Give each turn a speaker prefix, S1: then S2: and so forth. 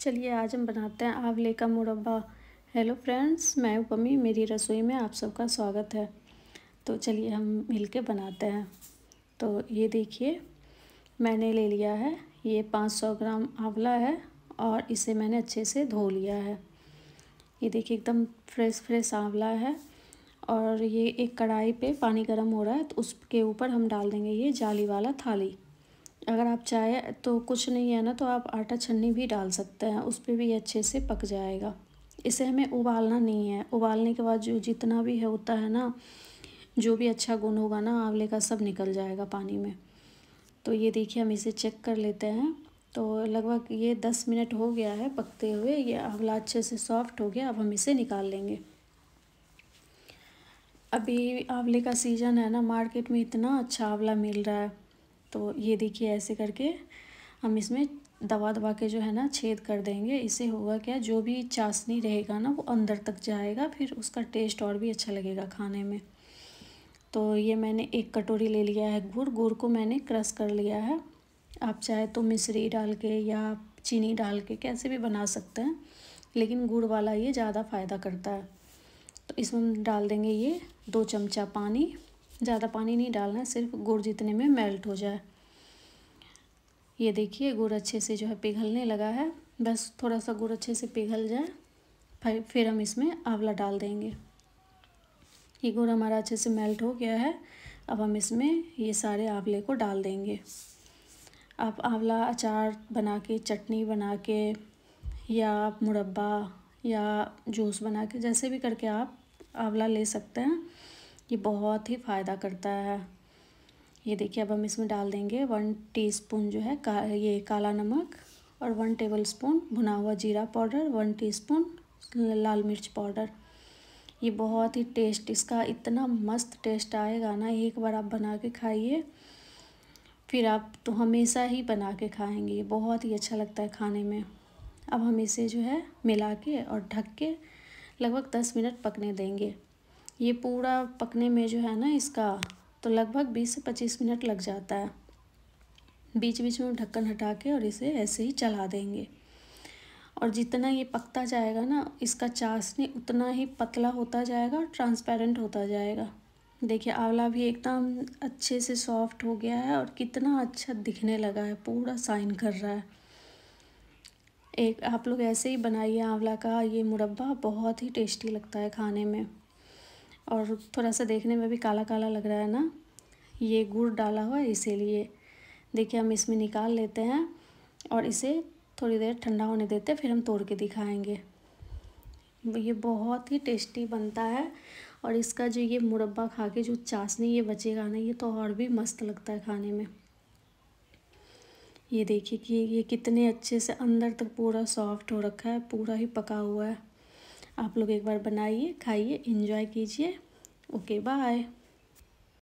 S1: चलिए आज हम बनाते हैं आंवले का मुरब्बा हेलो फ्रेंड्स मैं उपमी मेरी रसोई में आप सबका स्वागत है तो चलिए हम मिल के बनाते हैं तो ये देखिए मैंने ले लिया है ये 500 ग्राम आंवला है और इसे मैंने अच्छे से धो लिया है ये देखिए एकदम फ्रेश फ्रेश आंवला है और ये एक कढ़ाई पे पानी गर्म हो रहा है तो उसके ऊपर हम डाल देंगे ये जाली वाला थाली अगर आप चाहे तो कुछ नहीं है ना तो आप आटा छन्नी भी डाल सकते हैं उस पर भी अच्छे से पक जाएगा इसे हमें उबालना नहीं है उबालने के बाद जो जितना भी है होता है ना जो भी अच्छा गुण होगा ना आंवले का सब निकल जाएगा पानी में तो ये देखिए हम इसे चेक कर लेते हैं तो लगभग ये दस मिनट हो गया है पकते हुए ये आंवला अच्छे से सॉफ्ट हो गया अब हम इसे निकाल लेंगे अभी आंवले का सीज़न है ना मार्केट में इतना अच्छा आंवला मिल रहा है तो ये देखिए ऐसे करके हम इसमें दवा दबा के जो है ना छेद कर देंगे इससे होगा क्या जो भी चाशनी रहेगा ना वो अंदर तक जाएगा फिर उसका टेस्ट और भी अच्छा लगेगा खाने में तो ये मैंने एक कटोरी ले लिया है गुड़ गुड़ को मैंने क्रश कर लिया है आप चाहे तो मिश्री डाल के या चीनी डाल के कैसे भी बना सकते हैं लेकिन गुड़ वाला ये ज़्यादा फ़ायदा करता है तो इसमें डाल देंगे ये दो चमचा पानी ज़्यादा पानी नहीं डालना सिर्फ गुड़ जितने में मेल्ट हो जाए ये देखिए गुड़ अच्छे से जो है पिघलने लगा है बस थोड़ा सा गुड़ अच्छे से पिघल जाए फिर हम इसमें आंवला डाल देंगे ये गुड़ हमारा अच्छे से मेल्ट हो गया है अब हम इसमें ये सारे आंवले को डाल देंगे आप आंवला अचार बना के चटनी बना के या आप मुरब्बा या जूस बना के जैसे भी करके आप आंवला ले सकते हैं ये बहुत ही फ़ायदा करता है ये देखिए अब हम इसमें डाल देंगे वन टीस्पून जो है का ये काला नमक और वन टेबलस्पून भुना हुआ जीरा पाउडर वन टीस्पून लाल मिर्च पाउडर ये बहुत ही टेस्ट इसका इतना मस्त टेस्ट आएगा ना एक बार आप बना के खाइए फिर आप तो हमेशा ही बना के खाएंगे ये बहुत ही अच्छा लगता है खाने में अब हम इसे जो है मिला के और ढक के लगभग दस मिनट पकने देंगे ये पूरा पकने में जो है ना इसका तो लगभग बीस से पच्चीस मिनट लग जाता है बीच बीच में ढक्कन हटा के और इसे ऐसे ही चला देंगे और जितना ये पकता जाएगा ना इसका चाशनी उतना ही पतला होता जाएगा और ट्रांसपेरेंट होता जाएगा देखिए आंवला भी एकदम अच्छे से सॉफ्ट हो गया है और कितना अच्छा दिखने लगा है पूरा साइन कर रहा है एक आप लोग ऐसे ही बनाइए आंवला का ये मुरब्बा बहुत ही टेस्टी लगता है खाने में और थोड़ा सा देखने में भी काला काला लग रहा है ना ये गुड़ डाला हुआ है इसीलिए देखिए हम इसमें निकाल लेते हैं और इसे थोड़ी देर ठंडा होने देते हैं फिर हम तोड़ के दिखाएंगे ये बहुत ही टेस्टी बनता है और इसका जो ये मुरब्बा खा के जो चाशनी ये बचेगा ना ये तो और भी मस्त लगता है खाने में ये देखिए कि ये कितने अच्छे से अंदर तक पूरा सॉफ्ट हो रखा है पूरा ही पका हुआ है आप लोग एक बार बनाइए खाइए इन्जॉय कीजिए ओके बाय